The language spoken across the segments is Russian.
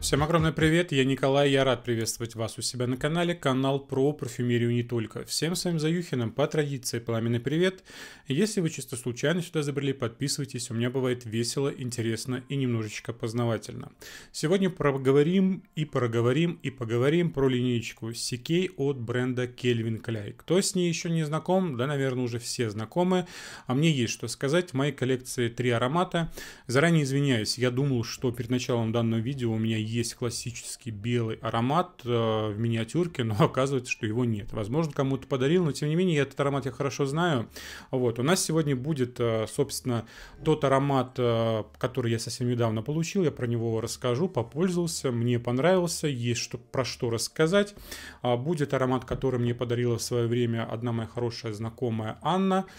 Всем огромный привет, я Николай, я рад приветствовать вас у себя на канале, канал про парфюмерию не только. Всем своим заюхинам по традиции пламенный привет. Если вы чисто случайно сюда забрели, подписывайтесь, у меня бывает весело, интересно и немножечко познавательно. Сегодня проговорим и проговорим и поговорим про линейку CK от бренда Кельвин Кляй. Кто с ней еще не знаком, да, наверное, уже все знакомы, а мне есть что сказать. В моей коллекции три аромата. Заранее извиняюсь, я думал, что перед началом данного видео у меня есть есть классический белый аромат э, в миниатюрке, но оказывается, что его нет. Возможно, кому-то подарил, но тем не менее, этот аромат я хорошо знаю. Вот. У нас сегодня будет, э, собственно, тот аромат, э, который я совсем недавно получил. Я про него расскажу, попользовался, мне понравился, есть что, про что рассказать. А, будет аромат, который мне подарила в свое время одна моя хорошая знакомая Анна –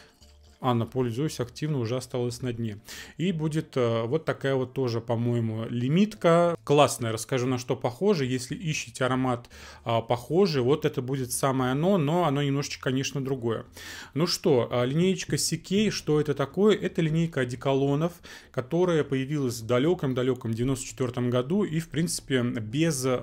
Анна, пользуюсь активно, уже осталось на дне. И будет э, вот такая вот тоже, по-моему, лимитка. Классная, расскажу, на что похоже. Если ищете аромат а, похожий, вот это будет самое оно, но оно немножечко, конечно, другое. Ну что, а, линеечка CK, что это такое? Это линейка одеколонов, которая появилась в далеком-далеком 94 году и, в принципе, без э,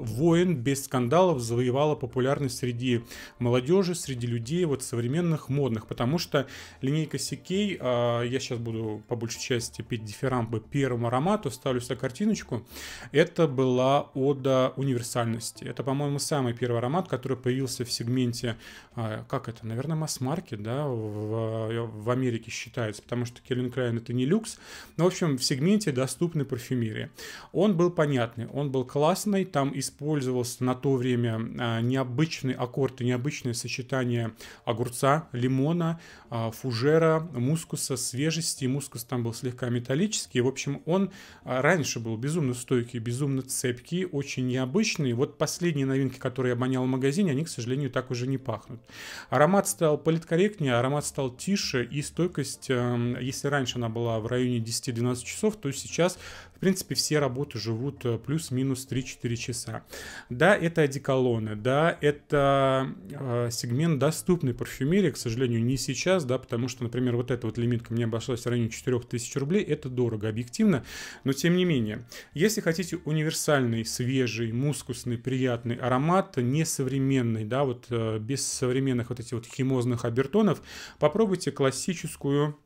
войн, без скандалов завоевала популярность среди молодежи, среди людей вот современных, модных, потому что Линейка CK, а, я сейчас буду по большей части пить дифирамбы первому аромату, ставлю сюда картиночку. Это была ода универсальности. Это, по-моему, самый первый аромат, который появился в сегменте, а, как это, наверное, масс-маркет, да, в, в Америке считается, потому что Келлин Крайн это не люкс. Но, ну, в общем, в сегменте доступной парфюмерии. Он был понятный, он был классный, там использовался на то время а, необычный аккорд и необычное сочетание огурца, лимона, фу фужера мускуса свежести. Мускус там был слегка металлический. В общем, он а, раньше был безумно стойкий, безумно цепкий, очень необычный. Вот последние новинки, которые я обонял в магазине, они, к сожалению, так уже не пахнут. Аромат стал политкорректнее, аромат стал тише, и стойкость, эм, если раньше она была в районе 10-12 часов, то сейчас в принципе, все работы живут э, плюс-минус 3-4 часа. Да, это одеколоны, да, это э, сегмент доступный парфюмерии, к сожалению, не сейчас, да, потому что, например, вот эта вот лимитка мне обошлась в районе 4000 рублей, это дорого, объективно, но тем не менее, если хотите универсальный, свежий, мускусный, приятный аромат, несовременный, да, вот э, без современных вот этих вот химозных обертонов, попробуйте классическую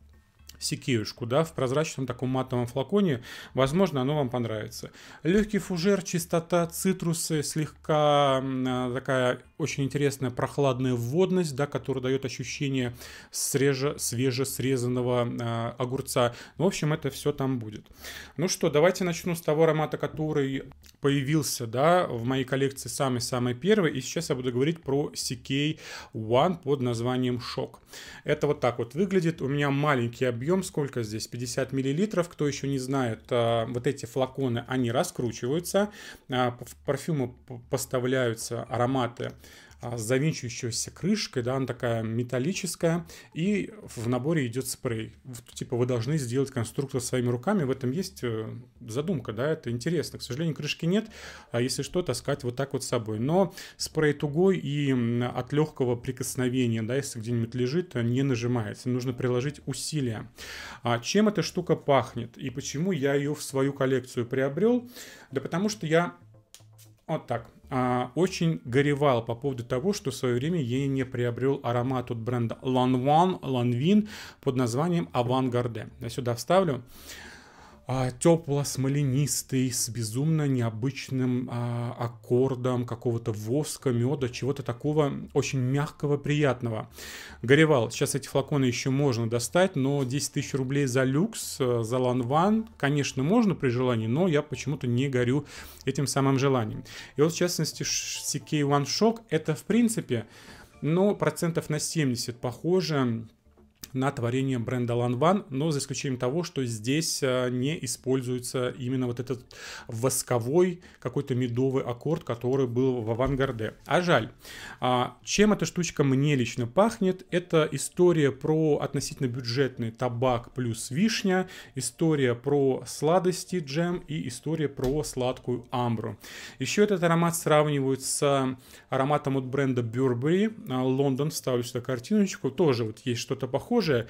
секеюшку, да, в прозрачном таком матовом флаконе. Возможно, оно вам понравится. Легкий фужер, чистота, цитрусы, слегка а, такая очень интересная прохладная водность, да, которая дает ощущение свеже, свеже срезанного э, а, огурца. Ну, в общем, это все там будет. Ну что, давайте начну с того аромата, который появился, да, в моей коллекции самый-самый первый. И сейчас я буду говорить про CK One под названием Шок. Это вот так вот выглядит. У меня маленький объем объем сколько здесь? 50 миллилитров. Кто еще не знает, а, вот эти флаконы, они раскручиваются. А, в парфюмы поставляются ароматы а, с завинчивающейся крышкой, да, она такая металлическая, и в наборе идет спрей. Типа вы должны сделать конструктор своими руками, в этом есть э, задумка, да, это интересно. К сожалению, крышки нет, а если что, таскать вот так вот с собой. Но спрей тугой и от легкого прикосновения, да, если где-нибудь лежит, не нажимается, нужно приложить усилия. А чем эта штука пахнет и почему я ее в свою коллекцию приобрел? Да потому что я вот так а, очень горевал по поводу того, что в свое время я не приобрел аромат от бренда Lanvin, под названием Авангарде. Я сюда вставлю. А, тепло-смоленистый, с безумно необычным а, аккордом какого-то воска, меда, чего-то такого очень мягкого, приятного. Горевал. Сейчас эти флаконы еще можно достать, но 10 тысяч рублей за люкс, э, за ланван, конечно, можно при желании, но я почему-то не горю этим самым желанием. И вот, в частности, CK One Shock, это, в принципе, но ну, процентов на 70 похоже на творение бренда Lanvin, но за исключением того, что здесь э, не используется именно вот этот восковой какой-то медовый аккорд, который был в авангарде. А жаль. А, чем эта штучка мне лично пахнет? Это история про относительно бюджетный табак плюс вишня, история про сладости джем и история про сладкую амбру. Еще этот аромат сравнивают с ароматом от бренда Burberry, Лондон, а, вставлю сюда картиночку, тоже вот есть что-то похожее, похожее,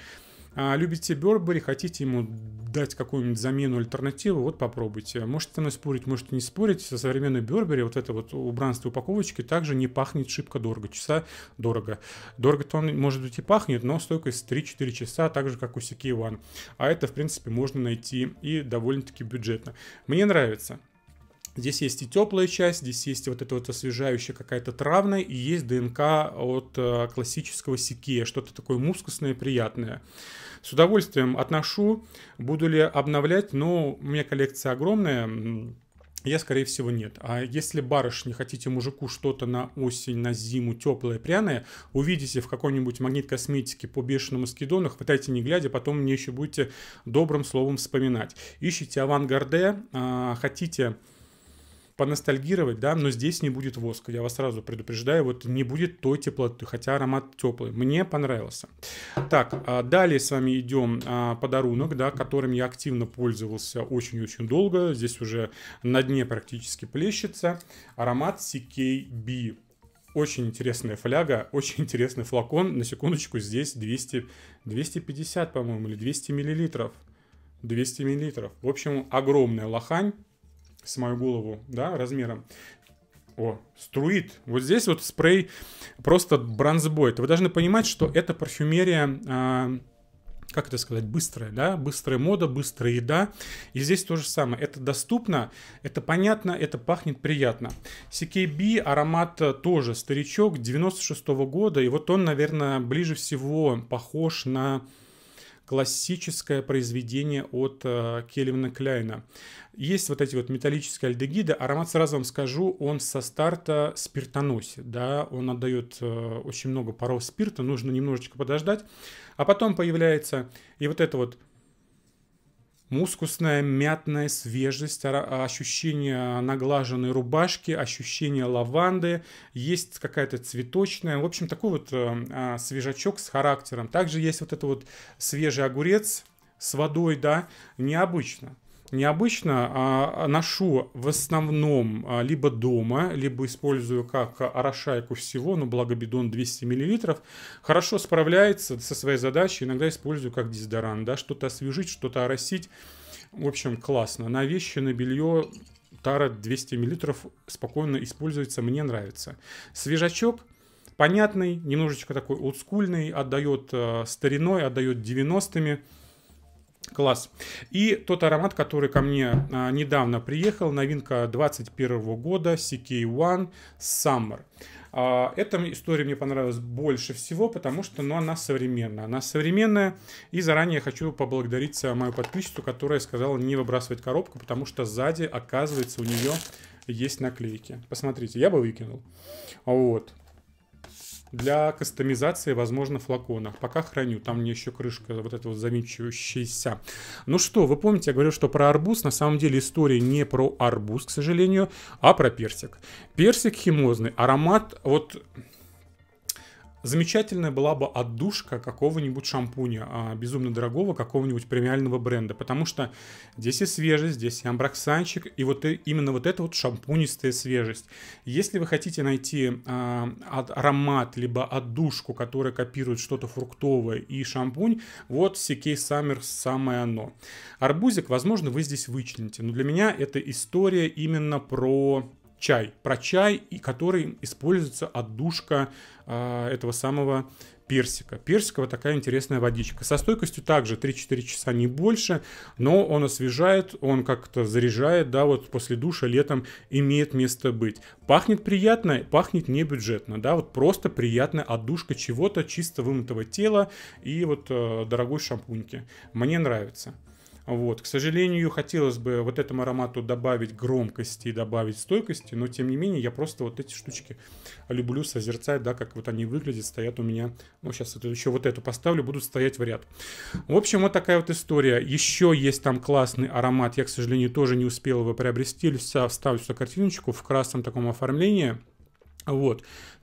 а, любите Бербери, хотите ему дать какую-нибудь замену, альтернативу, вот попробуйте. Можете со мной спорить, можете не спорить. Со современной Бербери вот это вот убранство упаковочки также не пахнет шибко дорого. Часа дорого. Дорого-то он, может быть, и пахнет, но стойкость 3-4 часа, так же, как у Сики One. А это, в принципе, можно найти и довольно-таки бюджетно. Мне нравится. Здесь есть и теплая часть, здесь есть вот эта вот освежающая какая-то травная, и есть ДНК от э, классического секе, что-то такое мускусное, приятное. С удовольствием отношу, буду ли обновлять, но у меня коллекция огромная, я, скорее всего, нет. А если барышни хотите мужику что-то на осень, на зиму, теплое, пряное, увидите в какой-нибудь магнит косметики по бешеному скидону, хватайте не глядя, потом мне еще будете добрым словом вспоминать. Ищите авангарде, а, хотите поностальгировать, да, но здесь не будет воска. Я вас сразу предупреждаю, вот не будет той теплоты, хотя аромат теплый. Мне понравился. Так, а, далее с вами идем а, подарунок, да, которым я активно пользовался очень-очень долго. Здесь уже на дне практически плещется. Аромат CKB. Очень интересная фляга, очень интересный флакон. На секундочку, здесь 200, 250, по-моему, или 200 миллилитров. 200 миллилитров. В общем, огромная лохань с мою голову, да, размером. О, струит. Вот здесь вот спрей просто бронзбой. Вы должны понимать, что это парфюмерия... А, как это сказать, быстрая, да, быстрая мода, быстрая еда. И здесь то же самое. Это доступно, это понятно, это пахнет приятно. CKB аромат э, тоже старичок 96 -го года, и вот он, наверное, ближе всего похож на классическое произведение от э, Келлина Кляйна. Есть вот эти вот металлические альдегиды. Аромат, сразу вам скажу, он со старта спиртоносит. Да? Он отдает э, очень много паров спирта, нужно немножечко подождать. А потом появляется и вот это вот мускусная, мятная свежесть, ощущение наглаженной рубашки, ощущение лаванды, есть какая-то цветочная, в общем, такой вот эм, а, свежачок с характером. Также есть вот этот вот свежий огурец с водой, да, необычно необычно, а, ношу в основном а, либо дома, либо использую как орошайку всего, но ну, благо бидон 200 мл. Хорошо справляется со своей задачей, иногда использую как дезодорант, да, что-то освежить, что-то оросить. В общем, классно. На вещи, на белье тара 200 мл спокойно используется, мне нравится. Свежачок понятный, немножечко такой олдскульный, отдает э, стариной, отдает 90-ми. Класс. И тот аромат, который ко мне а, недавно приехал, новинка 2021 года, CK1 Summer. А, эта история мне понравилась больше всего, потому что ну, она современная. Она современная, и заранее хочу поблагодарить мою подписчицу, которая сказала не выбрасывать коробку, потому что сзади, оказывается, у нее есть наклейки. Посмотрите, я бы выкинул. Вот для кастомизации, возможно, флакона. Пока храню, там мне еще крышка вот эта вот замечивающаяся. Ну что, вы помните, я говорил, что про арбуз. На самом деле история не про арбуз, к сожалению, а про персик. Персик химозный, аромат вот Замечательная была бы отдушка какого-нибудь шампуня, а, безумно дорогого, какого-нибудь премиального бренда, потому что здесь и свежесть, здесь и амброксанчик, и вот именно вот эта вот шампунистая свежесть. Если вы хотите найти а, аромат, либо отдушку, которая копирует что-то фруктовое и шампунь, вот CK Summer самое оно. Арбузик, возможно, вы здесь вычлените, но для меня это история именно про чай. Про чай, и который используется отдушка э, этого самого персика. Персиковая такая интересная водичка. Со стойкостью также 3-4 часа, не больше, но он освежает, он как-то заряжает, да, вот после душа летом имеет место быть. Пахнет приятно, пахнет не бюджетно, да, вот просто приятная отдушка чего-то чисто вымытого тела и вот э, дорогой шампуньки. Мне нравится. Вот. К сожалению, хотелось бы вот этому аромату добавить громкости и добавить стойкости, но тем не менее я просто вот эти штучки люблю созерцать, да, как вот они выглядят, стоят у меня. Ну, сейчас это, еще вот эту поставлю, будут стоять в ряд. В общем, вот такая вот история. Еще есть там классный аромат, я, к сожалению, тоже не успел его приобрести, вся вставлю сюда картиночку в красном таком оформлении. Вот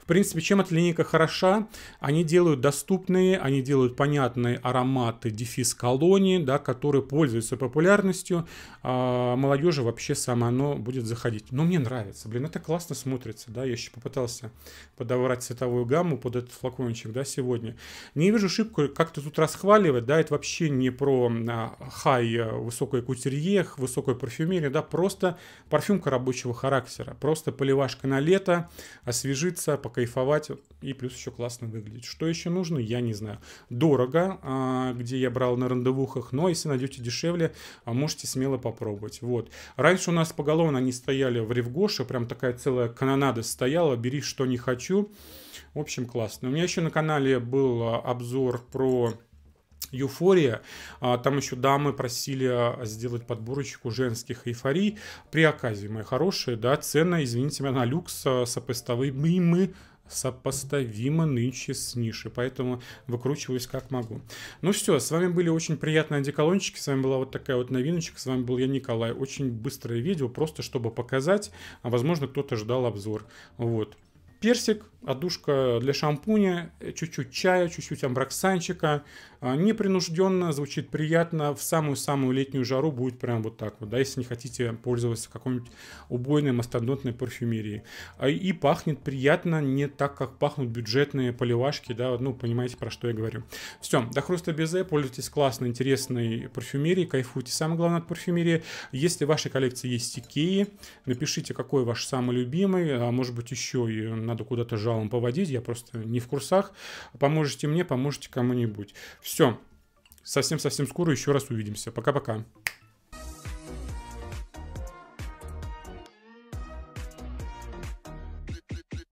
принципе, чем эта линейка хороша? Они делают доступные, они делают понятные ароматы дефис колонии, да, которые пользуются популярностью. А молодежи вообще само оно будет заходить. Но мне нравится, блин, это классно смотрится, да, я еще попытался подобрать цветовую гамму под этот флакончик, да, сегодня. Не вижу ошибку, как-то тут расхваливать, да, это вообще не про а, хай, высокое э, кутерье, высокое парфюмерия, да, просто парфюмка рабочего характера, просто поливашка на лето, освежиться, пока кайфовать и плюс еще классно выглядеть. Что еще нужно, я не знаю. Дорого, а, где я брал на рандевухах, но если найдете дешевле, а, можете смело попробовать. Вот. Раньше у нас поголовно они стояли в Ревгоше, прям такая целая канонада стояла, бери что не хочу. В общем, классно. У меня еще на канале был а, обзор про Юфория. А, там еще дамы просили а, сделать подборочку женских эйфорий. При оказии, мои хорошие, да, цена, извините меня, на люкс а, сопоставимы сопоставимо нынче с нишей, поэтому выкручиваюсь как могу. Ну все, с вами были очень приятные одеколончики, с вами была вот такая вот новиночка, с вами был я, Николай. Очень быстрое видео, просто чтобы показать, а возможно кто-то ждал обзор. Вот. Персик, одушка для шампуня, чуть-чуть чая, чуть-чуть амбраксанчика. А, непринужденно, звучит приятно. В самую-самую летнюю жару будет прям вот так вот, да, если не хотите пользоваться какой-нибудь убойной мастодонтной парфюмерией. А, и пахнет приятно, не так, как пахнут бюджетные поливашки, да, ну, понимаете, про что я говорю. Все, до хруста безе, «э», пользуйтесь классной, интересной парфюмерией, кайфуйте. Самое главное от парфюмерии, если в вашей коллекции есть Икеи, напишите, какой ваш самый любимый, а может быть еще и надо куда-то жаловаться жалом поводить, я просто не в курсах. Поможете мне, поможете кому-нибудь. Все. Совсем-совсем скоро еще раз увидимся. Пока-пока.